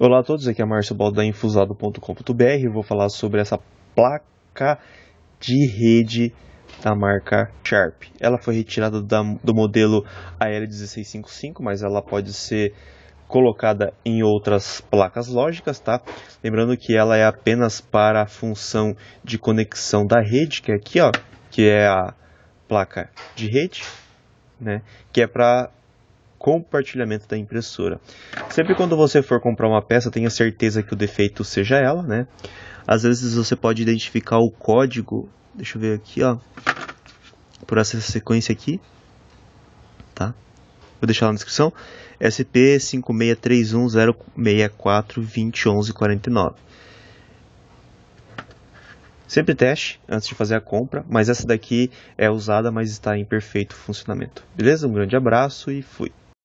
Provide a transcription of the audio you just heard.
Olá a todos, aqui é Márcio Baldo da Infusado.com.br. Vou falar sobre essa placa de rede da marca Sharp. Ela foi retirada da, do modelo AL1655, mas ela pode ser colocada em outras placas lógicas, tá? Lembrando que ela é apenas para a função de conexão da rede, que é aqui, ó, que é a placa de rede, né? Que é para compartilhamento da impressora. Sempre quando você for comprar uma peça, tenha certeza que o defeito seja ela, né? Às vezes você pode identificar o código, deixa eu ver aqui, ó, por essa sequência aqui, tá? Vou deixar lá na descrição, SP5631064201149. Sempre teste antes de fazer a compra, mas essa daqui é usada, mas está em perfeito funcionamento. Beleza? Um grande abraço e fui!